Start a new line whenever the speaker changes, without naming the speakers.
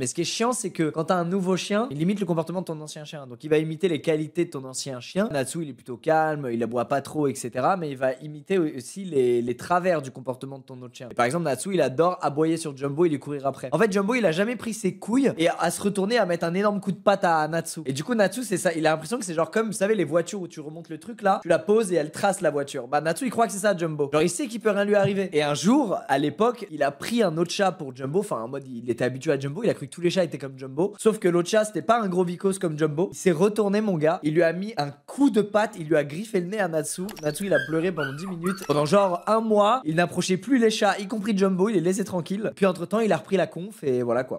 Mais ce qui est chiant, c'est que quand t'as un nouveau chien, il imite le comportement de ton ancien chien. Donc il va imiter les qualités de ton ancien chien. Natsu, il est plutôt calme, il aboie pas trop, etc. Mais il va imiter aussi les, les travers du comportement de ton autre chien. par exemple, Natsu, il adore aboyer sur Jumbo et lui courir après. En fait, Jumbo, il a jamais pris ses couilles et à se retourner à mettre un énorme coup de patte à Natsu. Et du coup, Natsu, c'est ça. Il a l'impression que c'est genre comme, vous savez, les voitures où tu remontes le truc là, tu la poses et elle trace la voiture. Bah, Natsu, il croit que c'est ça, Jumbo. Genre, il sait qu'il peut rien lui arriver. Et un jour, à l'époque, il a pris un autre chat pour Jumbo. Enfin, en mode, il était habitué à Jumbo, il a tous les chats étaient comme Jumbo. Sauf que l'autre chat, c'était pas un gros vicos comme Jumbo. Il s'est retourné, mon gars. Il lui a mis un coup de patte. Il lui a griffé le nez à Natsu. Natsu, il a pleuré pendant 10 minutes. Pendant genre un mois, il n'approchait plus les chats, y compris Jumbo. Il les laissait tranquilles. Puis entre temps, il a repris la conf et voilà quoi.